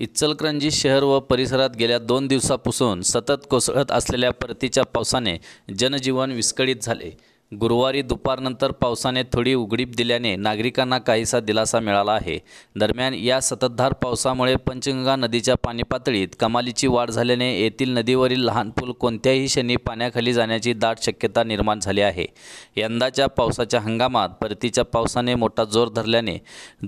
इचलकरंजी शहर व परिसरात गेल्या दोन दिवसापासून सतत कोसळत असलेल्या परतीच्या पावसाने जनजीवन विस्कळीत झाले गुरुवारी दुपारनंतर पावसाने थोडी उघडीप दिल्याने नागरिकांना काहीसा दिलासा मिळाला आहे दरम्यान या सततधार पावसामुळे पंचगंगा नदीच्या पातळीत कमालीची वाढ झाल्याने येथील नदीवरील लहान पूल कोणत्याही क्षणी पाण्याखाली जाण्याची दाट शक्यता निर्माण झाली आहे यंदाच्या पावसाच्या हंगामात परतीच्या पावसाने मोठा जोर धरल्याने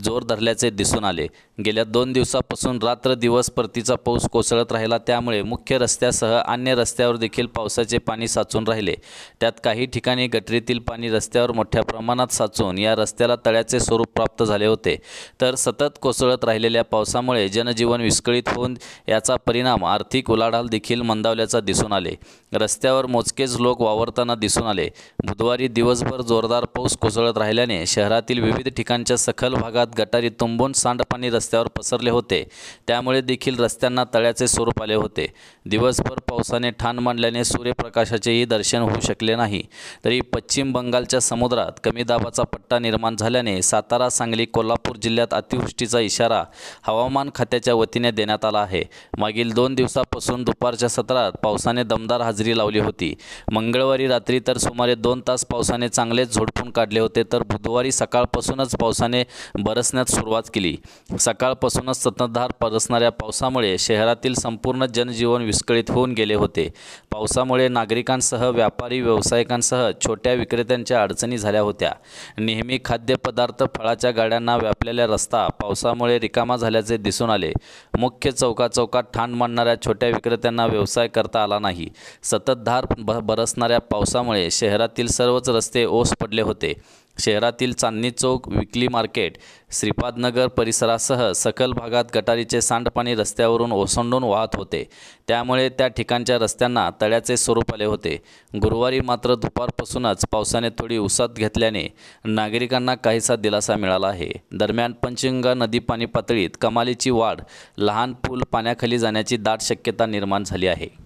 जोर धरल्याचे दिसून आले गेल्या दोन दिवसापासून रात्र दिवस परतीचा पाऊस कोसळत राहिला त्यामुळे मुख्य रस्त्यासह अन्य रस्त्यावर देखील पावसाचे पाणी साचून राहिले त्यात काही ठिकाणी गटरीतील पाणी रस्त्यावर मोठ्या प्रमाणात साचून या रस्त्याला तळ्याचे स्वरूप प्राप्त झाले होते तर सतत कोसळत राहिलेल्या पावसामुळे जनजीवन विस्कळीत होऊन याचा परिणाम आर्थिक उलाढाल देखील मंदावल्याचा दिसून आले रस्त्यावर मोजकेच लोक वावरताना दिसून आले बुधवारी दिवसभर जोरदार पाऊस कोसळत राहिल्याने शहरातील विविध ठिकाणच्या सखल भागात गटारी तुंबून सांडपाणी रस्ते रस्त्यावर पसरले होते त्यामुळे देखील रस्त्यांना तळ्याचे स्वरूप आले होते दिवसभर पावसाने ठाण मांडल्याने सूर्यप्रकाशाचेही दर्शन होऊ शकले नाही तरी पश्चिम बंगालच्या समुद्रात कमी दाबाचा पट्टा निर्माण झाल्याने सातारा सांगली कोल्हापूर जिल्ह्यात अतिवृष्टीचा इशारा हवामान खात्याच्या वतीने देण्यात आला आहे मागील दोन दिवसा सकाळपासून दुपारच्या सत्रात पावसाने दमदार हजेरी लावली होती मंगळवारी रात्री तर सुमारे दोन तास पावसाने चांगलेच झोडपून काढले होते तर बुधवारी सकाळपासूनच पावसाने बरसण्यास सुरुवात केली सकाळपासूनच सततधार बरसणाऱ्या पावसामुळे शहरातील संपूर्ण जनजीवन विस्कळीत होऊन गेले होते पावसामुळे नागरिकांसह व्यापारी व्यावसायिकांसह छोट्या विक्रेत्यांच्या अडचणी झाल्या होत्या नेहमी खाद्यपदार्थ फळाच्या गाड्यांना व्यापलेल्या रस्ता पावसामुळे रिकामा झाल्याचे दिसून आले मुख्य चौका चौकात ठाण मांडणाऱ्या छोट्या विक्रेत्यांना व्यवसाय करता आला नाही सततधार ब बरसणाऱ्या पावसामुळे शहरातील सर्वच रस्ते ओस पडले होते शहरातील चांदणी चौक विकली मार्केट श्रीपादनगर परिसरासह सकल भागात गटारीचे सांडपाणी रस्त्यावरून ओसंडून वाहत होते त्यामुळे त्या ठिकाणच्या रस्त्यांना तळ्याचे स्वरूप आले होते गुरुवारी मात्र दुपारपासूनच पावसाने थोडी उसात घेतल्याने नागरिकांना काहीसा दिलासा मिळाला आहे दरम्यान पंचगंगा नदी पाणी पातळीत कमालीची वाढ लहान पूल पाण्याखाली जाण्याची दाट शक्यता निर्माण झाली आहे